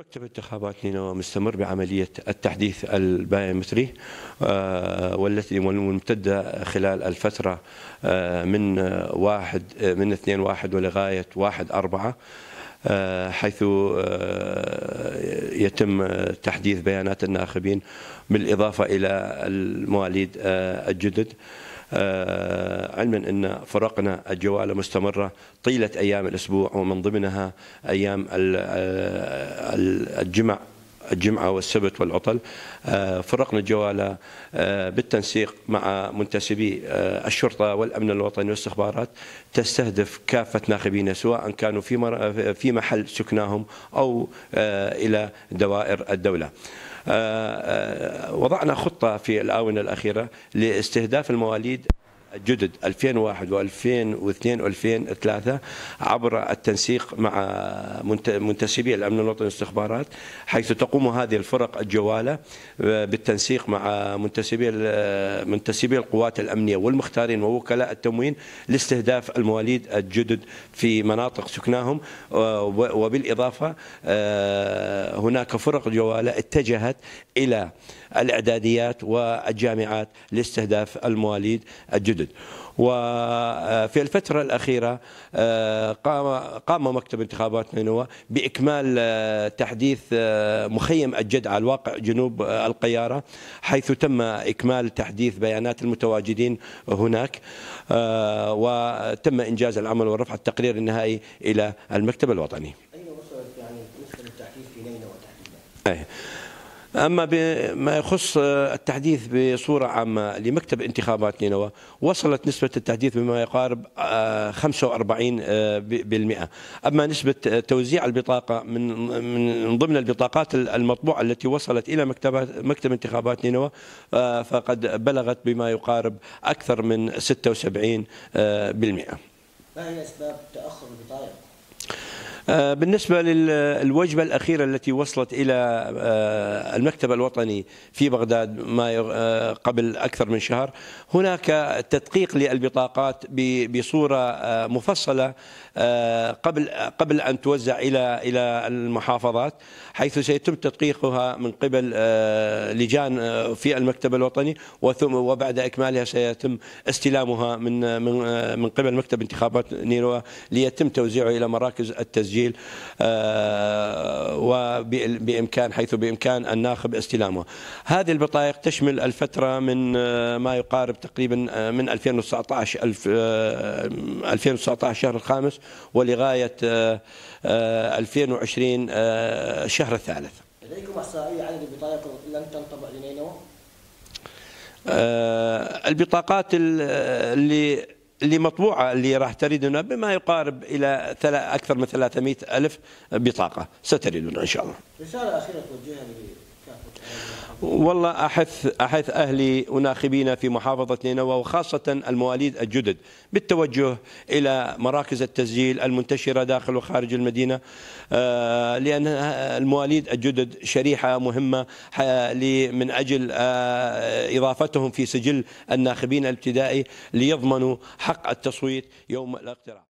مكتب انتخابات نينوى مستمر بعملية التحديث البايومتري آه، والتي والممتدة خلال الفترة آه، من واحد آه، من اثنين واحد ولغاية واحد أربعة حيث يتم تحديث بيانات الناخبين بالإضافة إلى المواليد الجدد آه، علما أن فرقنا الجوالة مستمرة طيلة أيام الأسبوع ومن ضمنها أيام آه، الجمع الجمعة والسبت والعطل آه، فرقنا الجوالة آه، بالتنسيق مع منتسبي آه، الشرطة والأمن الوطني والاستخبارات تستهدف كافة ناخبينا سواء كانوا في في محل سكناهم أو إلى دوائر الدولة وضعنا خطة في الآونة الأخيرة لاستهداف المواليد جدد 2001 و2002 و2003 عبر التنسيق مع منتسبي الامن الوطني والاستخبارات حيث تقوم هذه الفرق الجواله آه، بالتنسيق مع منتسبي آه، منتسبي القوات الامنيه والمختارين ووكلاء التموين لاستهداف المواليد الجدد في مناطق سكناهم آه، وبالاضافه هناك فرق جواله اتجهت الى الاعداديات والجامعات لاستهداف المواليد الجدد جدد وفي الفترة الأخيرة آه، قام قام مكتب انتخابات نينوى بإكمال آه، تحديث آه، مخيم الجد على الواقع جنوب القيارة حيث تم إكمال تحديث بيانات المتواجدين هناك وتم إنجاز العمل ورفع التقرير النهائي إلى المكتب الوطني. أين وصلت يعني نسبة التحديث في نينوى تحديدا؟ أما بما يخص آه، التحديث بصورة عامة لمكتب انتخابات نينوى وصلت نسبة التحديث بما يقارب 45% آه، آه، أما نسبة توزيع البطاقة من من ضمن البطاقات المطبوعة التي وصلت إلى مكتب مكتب انتخابات نينوى فقد بلغت بما يقارب أكثر من 76% ما هي أسباب تأخر البطايق؟ آه، بالنسبة للوجبة الأخيرة التي وصلت إلى آه، المكتب الوطني في بغداد ما آه، قبل أكثر من شهر هناك تدقيق للبطاقات بصورة مفصلة قبل قبل أن توزع إلى إلى المحافظات حيث سيتم تدقيقها من قبل لجان في المكتب الوطني وثم وبعد إكمالها سيتم استلامها من من من قبل مكتب انتخابات نيروا ليتم توزيعه إلى مراكز التسجيل التسجيل آه، وبإمكان حيث بإمكان الناخب استلامه هذه البطائق تشمل الفترة من آه، ما يقارب تقريبا آه، من 2019 2019 شهر الخامس ولغاية 2020 شهر الثالث لديكم احصائيه عدد البطاقات لم تنطبع لنينوى؟ البطاقات اللي اللي مطبوعة اللي راح تريدنا بما يقارب إلى أكثر من 300 ألف بطاقة ستريدنا إن شاء الله رسالة أخيرة توجهها والله أحث أحث أهلي وناخبينا في محافظة نينوى وخاصة المواليد الجدد بالتوجه إلى مراكز التسجيل المنتشرة داخل وخارج المدينة آه، لأن المواليد الجدد شريحة مهمة من أجل آه، إضافتهم في سجل الناخبين الابتدائي ليضمنوا حق التصويت يوم الاقتراع